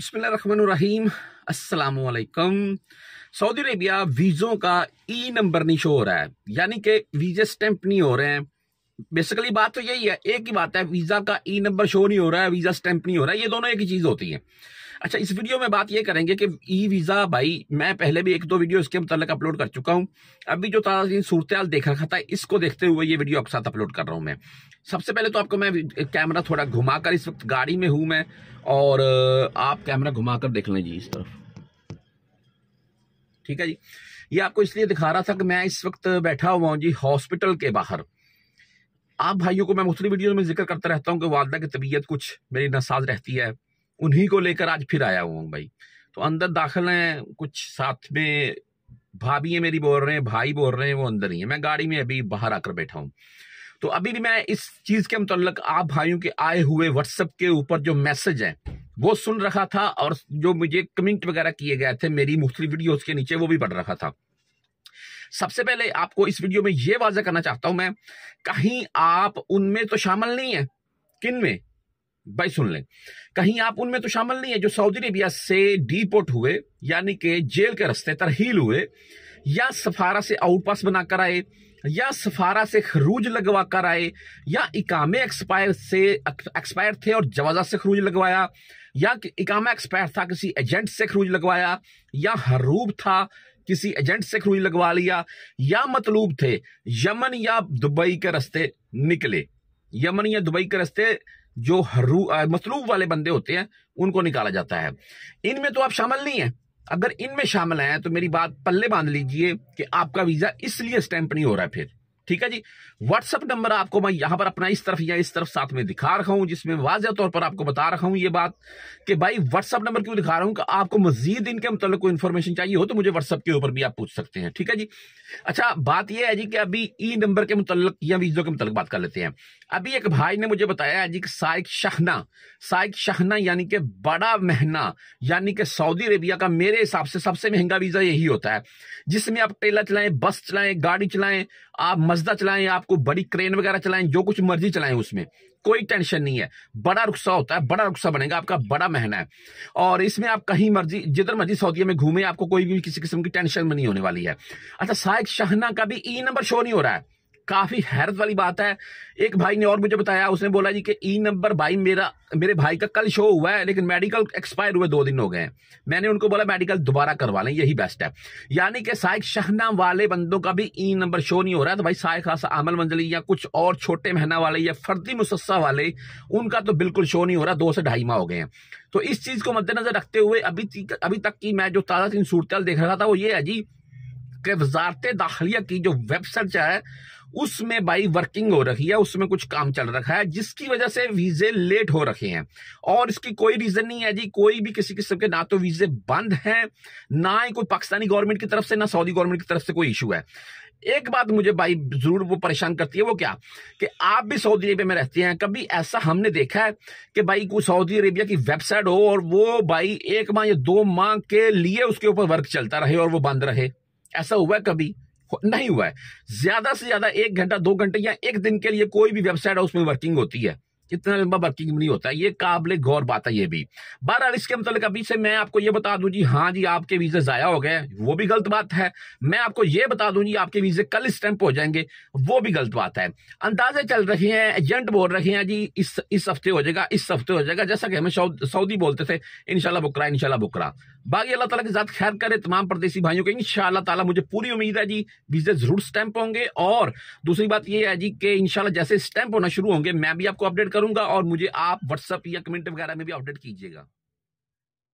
बसमीम असलकम Saudi Arabia वीज़ों का ई नंबर नहीं शो हो रहा है यानी कि वीज़े स्टैंप नहीं हो रहे हैं बेसिकली बात तो यही है एक ही बात है वीजा का ई नंबर शो नहीं हो रहा है वीजा स्टैंप नहीं हो रहा है ये दोनों एक ही चीज होती है अच्छा इस वीडियो में बात ये करेंगे कि ई वीज़ा भाई मैं पहले भी एक दो वीडियो इसके मुतलक अपलोड कर चुका हूं अभी जो ताज़ा सूरत देख रखा था इसको देखते हुए ये वीडियो आपके साथ अपलोड कर रहा हूं मैं सबसे पहले तो आपको मैं कैमरा थोड़ा घुमा कर इस वक्त गाड़ी में हूं मैं और आप कैमरा घुमा कर देख लें जी इस तरफ ठीक है जी ये आपको इसलिए दिखा रहा था कि मैं इस वक्त बैठा हुआ हूँ जी हॉस्पिटल के बाहर आप भाइयों को मैं मुख्तलि वीडियो में जिक्र करता रहता हूँ कि वालदा की तबीयत कुछ मेरी नसाज रहती है उन्हीं को लेकर आज फिर आया हुआ हूँ भाई तो अंदर दाखिल हैं कुछ साथ में भाभी है मेरी बोल रहे हैं भाई बोल रहे हैं वो अंदर ही है मैं गाड़ी में अभी बाहर आकर बैठा हूँ तो अभी भी मैं इस चीज़ के मुतलक आप भाइयों के आए हुए व्हाट्सएप के ऊपर जो मैसेज हैं वो सुन रखा था और जो मुझे कमेंट वगैरह किए गए थे मेरी मुख्तलि वीडियोज के नीचे वो भी पढ़ रखा था सबसे पहले आपको इस वीडियो में यह वाजा करना चाहता हूं मैं कहीं आप उनमें तो शामिल नहीं है किन में भाई सुन लें कहीं आप उनमें तो शामिल नहीं है जो सऊदी अरेबिया से डीपोर्ट हुए यानी कि जेल के रस्ते तरहील हुए या सफारा से आउटपास बनाकर आए या सफारा से खरूज लगवा कर आए या इकामे एक्सपायर से एक्सपायर थे और जवाजा से खरूज लगवाया या इकामा एक्सपायर था किसी एजेंट से खरूज लगवाया या हरूब था किसी एजेंट से क्रूज लगवा लिया या मतलूब थे यमन या दुबई के रास्ते निकले यमन या दुबई के रास्ते जो मतलूब वाले बंदे होते हैं उनको निकाला जाता है इनमें तो आप शामिल नहीं है अगर इनमें शामिल हैं तो मेरी बात पल्ले बांध लीजिए कि आपका वीजा इसलिए स्टैंप नहीं हो रहा है फिर ठीक है जी व्हाट्सअप नंबर आपको मैं यहां पर अपना इस तरफ या इस तरफ साथ में दिखा रहा हूं जिसमें वाजह तौर पर आपको बता रहा हूं ये बात कि भाई व्हाट्सअप नंबर क्यों दिखा रहा हूं कि आपको मजीद इनके मतलब कोई इन्फॉर्मेशन चाहिए हो तो मुझे व्हाट्सअप के ऊपर भी आप पूछ सकते हैं ठीक है जी अच्छा बात यह है जी कि अभी ई e नंबर के मुतल या वीजो के मुतल बात कर लेते हैं अभी एक भाई ने मुझे बताया है जी कि साइक शाहना साइक शाहना यानी कि बड़ा महना यानी कि सऊदी अरेबिया का मेरे हिसाब से सबसे महंगा वीजा यही होता है जिसमें आप टेलर चलाएं बस चलाएं गाड़ी चलाएं आप मजदा चलाएं आपको बड़ी क्रेन वगैरह चलाएं जो कुछ मर्जी चलाएं उसमें कोई टेंशन नहीं है बड़ा रुखसा होता है बड़ा रुखसा बनेगा आपका बड़ा महना है और इसमें आप कहीं मर्जी जिधर मर्जी सऊदी में घूमें आपको कोई भी किसी किस्म की टेंशन नहीं होने वाली है अच्छा शाहिद शाहना का भी ई नंबर शो नहीं हो रहा है काफ़ी हैरत वाली बात है एक भाई ने और मुझे बताया उसने बोला जी कि ई e नंबर भाई मेरा मेरे भाई का कल शो हुआ है लेकिन मेडिकल एक्सपायर हुए दो दिन हो गए हैं मैंने उनको बोला मेडिकल दोबारा करवा लें यही बेस्ट है यानी कि साइक शहना वाले बंदों का भी ई नंबर शो नहीं हो रहा है तो भाई साय खासा अमल मंजली या कुछ और छोटे महना वाले या फर्दी मुसस्सा वाले उनका तो बिल्कुल शो नहीं हो रहा दो से ढाई माह हो गए हैं तो इस चीज़ को मद्देनजर रखते हुए अभी अभी तक की मैं जो ताज़ा तीन सूरत देख रहा था वो ये है जी कि वजारत दाखिलिया की जो वेबसाइट है उसमें भाई वर्किंग हो रही है उसमें कुछ काम चल रखा है जिसकी वजह से वीजे लेट हो रखे हैं और इसकी कोई रीजन नहीं है जी कोई भी किसी किस्म के ना तो वीजे बंद हैं ना ही कोई पाकिस्तानी गवर्नमेंट की तरफ से ना सऊदी गवर्नमेंट की तरफ से कोई इशू है एक बात मुझे भाई जरूर वो परेशान करती है वो क्या कि आप भी सऊदी अरेबिया में रहते हैं कभी ऐसा हमने देखा है कि भाई कोई सऊदी अरेबिया की वेबसाइट हो और वो भाई एक माह या दो माह के लिए उसके ऊपर वर्क चलता रहे और वो बंद रहे ऐसा हुआ है कभी नहीं हुआ है ज्यादा से ज्यादा एक घंटा दो घंटे या एक दिन के लिए कोई भी वेबसाइट है उसमें वर्किंग होती है इतना लंबा वर्किंग नहीं होता ये काबिल गौर बात है ये भी बहरहाल इसके मतलब अभी से मैं आपको ये बता दूं जी हाँ जी आपके वीजे जाया हो गए वो भी गलत बात है मैं आपको ये बता दूं जी आपके वीजे कल स्टैंप हो जाएंगे वो भी गलत बात है अंदाजे चल रहे हैं एजेंट बोल रहे हैं जी इस इस हफ्ते हो जाएगा इस हफ्ते हो जाएगा जैसा कि हमें सऊदी बोलते थे इनशाला बुकरा इनशाला बुकरा बाकी अल्लाह ताला के साथ खैर करे तमाम प्रदेशी भाइयों को इन ताला मुझे पूरी उम्मीद है जी वीज़े ज़रूर स्टैंप होंगे और दूसरी बात यह है जी कि इंशाल्लाह जैसे स्टैंप होना शुरू होंगे मैं भी आपको अपडेट करूंगा और मुझे आप व्हाट्सअप या कमेंट वगैरह में भी अपडेट कीजिएगा